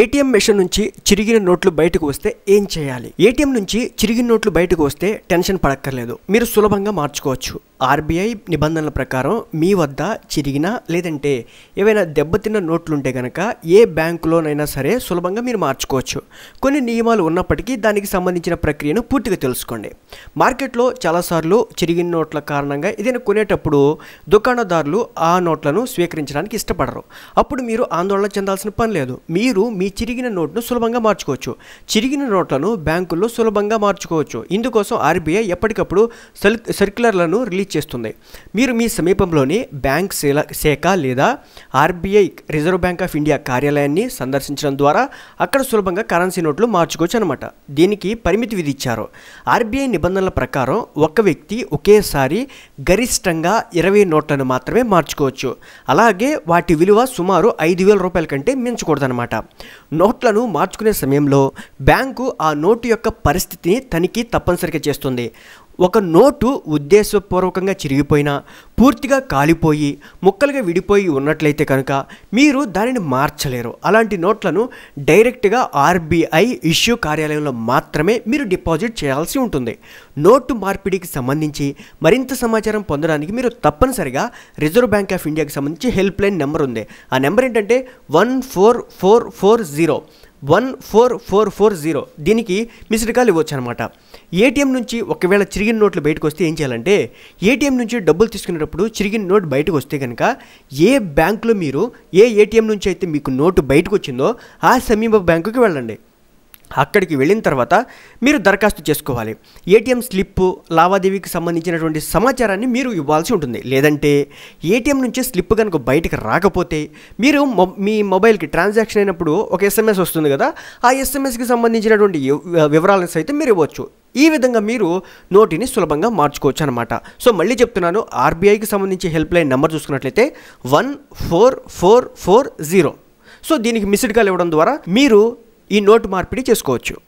ATM machine నుంచి చిరిగిన నోట్లు బయటకు వస్తే ఏం చేయాలి ఏటీఎం నుంచి చిరిగిన నోట్లు బయటకు వస్తే టెన్షన్ పడక్కర్లేదు మీరు సులభంగా మార్చుకోవచ్చు ఆర్బీఐ నిబంధనల ప్రకారం మీ వద్ద చిరిగిన లేదంటే ఏవైనా దెబ్బతిన్న నోట్లుంటే కనుక ఏ బ్యాంకులోనైనా సరే సులభంగా మీరు మార్చుకోవచ్చు కొన్ని నియమాలు ఉన్నప్పటికీ దానికి సంబంధించిన ప్రక్రియను పూర్తిగా తెలుసుకోండి మార్కెట్లో చాలాసార్లు చిరిగిన నోట్ల కారణంగా ఏదైనా కొనేటప్పుడు దుకాణదారులు ఆ నోట్లను స్వీకరించడానికి ఇష్టపడరు అప్పుడు మీరు ఆందోళన చెందాల్సిన పని లేదు మీరు మీ చిరిగిన నోట్ను సులభంగా మార్చుకోవచ్చు చిరిగిన నోట్లను బ్యాంకుల్లో సులభంగా మార్చుకోవచ్చు ఇందుకోసం ఆర్బీఐ ఎప్పటికప్పుడు సర్క్యులర్లను రిలీజ్ చేస్తుంది మీరు మీ సమీపంలోని బ్యాంక్ శాఖ లేదా RBI reserve bank of India కార్యాలయాన్ని సందర్శించడం ద్వారా అక్కడ సులభంగా కరెన్సీ నోట్లు మార్చుకోవచ్చు అనమాట దీనికి పరిమితి విధించారు ఆర్బీఐ నిబంధనల ప్రకారం ఒక వ్యక్తి ఒకేసారి గరిష్టంగా ఇరవై నోట్లను మాత్రమే మార్చుకోవచ్చు అలాగే వాటి విలువ సుమారు ఐదు వేల రూపాయల కంటే మించకూడదనమాట నోట్లను మార్చుకునే సమయంలో బ్యాంకు ఆ నోటు యొక్క పరిస్థితిని తనిఖీ తప్పనిసరిగా చేస్తుంది ఒక నోటు ఉద్దేశపూర్వకంగా చిరిగిపోయినా పూర్తిగా కాలిపోయి ముక్కలుగా విడిపోయి ఉన్నట్లయితే కనుక మీరు దానిని మార్చలేరు అలాంటి నోట్లను డైరెక్ట్గా ఆర్బీఐ ఇష్యూ కార్యాలయంలో మాత్రమే మీరు డిపాజిట్ చేయాల్సి ఉంటుంది నోటు మార్పిడికి సంబంధించి మరింత సమాచారం పొందడానికి మీరు తప్పనిసరిగా రిజర్వ్ బ్యాంక్ ఆఫ్ ఇండియాకి సంబంధించి హెల్ప్ లైన్ నెంబర్ ఉంది ఆ నెంబర్ ఏంటంటే one four four four zero one four four four zero దీనికి మిస్డ్ కాల్ ఇవ్వచ్చు అనమాట ఏటీఎం నుంచి ఒకవేళ చిరిగిన నోట్లు బయటకు వస్తే ఏం చేయాలంటే ఏటీఎం నుంచి డబ్బులు తీసుకునేటప్పుడు చిరిగిన నోట్ బయటకు వస్తే కనుక ఏ బ్యాంకులో మీరు ఏ ఏటీఎం నుంచి అయితే మీకు నోటు బయటకు వచ్చిందో ఆ సమీప బ్యాంకుకి వెళ్ళండి అక్కడికి వెళ్ళిన తర్వాత మీరు దరఖాస్తు చేసుకోవాలి ఏటీఎం స్లిప్ లావాదేవీకి సంబంధించినటువంటి సమాచారాన్ని మీరు ఇవ్వాల్సి ఉంటుంది లేదంటే ఏటీఎం నుంచి స్లిప్ కనుక బయటకు రాకపోతే మీరు మీ మొబైల్కి ట్రాన్సాక్షన్ అయినప్పుడు ఒక ఎస్ఎంఎస్ వస్తుంది కదా ఆ ఎస్ఎంఎస్కి సంబంధించినటువంటి వివరాలను సైతం మీరు ఇవ్వచ్చు ఈ విధంగా మీరు నోటిని సులభంగా మార్చుకోవచ్చు అనమాట సో మళ్ళీ చెప్తున్నాను ఆర్బీఐకి సంబంధించి హెల్ప్ లైన్ నెంబర్ చూసుకున్నట్లయితే one four four four zero so దీనికి మిస్డ్ కాల్ ఇవ్వడం ద్వారా మీరు ఈ నోటు మార్పిడి చేసుకోవచ్చు